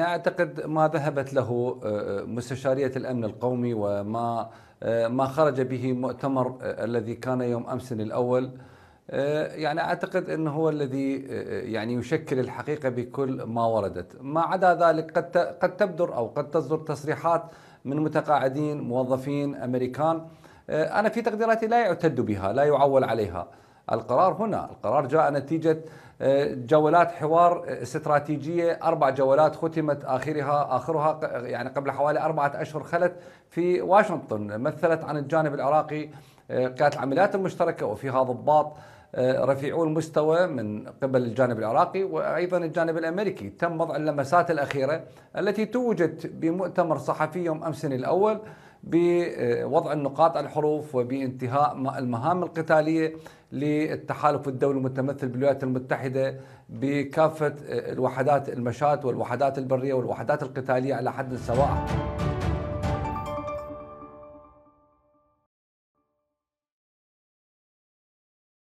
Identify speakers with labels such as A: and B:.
A: أنا أعتقد ما ذهبت له آه، آه، مستشارية الأمن القومي وما آه، ما خرج به مؤتمر الذي كان يوم أمس الأول يعني أعتقد أنه هو الذي يعني يشكل الحقيقة بكل ما وردت ما عدا ذلك قد قد تبدر أو قد تصدر تصريحات من متقاعدين موظفين أمريكان أنا في تقديراتي لا يعتد بها لا يعول عليها القرار هنا القرار جاء نتيجة آه، جولات حوار آه، استراتيجية أربع جولات ختمت آخرها آخرها يعني قبل حوالي أربعة أشهر خلت في واشنطن مثلت عن الجانب العراقي قيادة العمليات المشتركة وفيها ضباط آه، رفيعو المستوى من قبل الجانب العراقي وايضا الجانب الامريكي، تم وضع اللمسات الاخيره التي توجت بمؤتمر صحفي يوم امس الاول بوضع النقاط على الحروف وبانتهاء المهام القتالية للتحالف الدولي المتمثل بالولايات المتحدة بكافة الوحدات المشاة والوحدات البرية والوحدات القتالية على حد سواء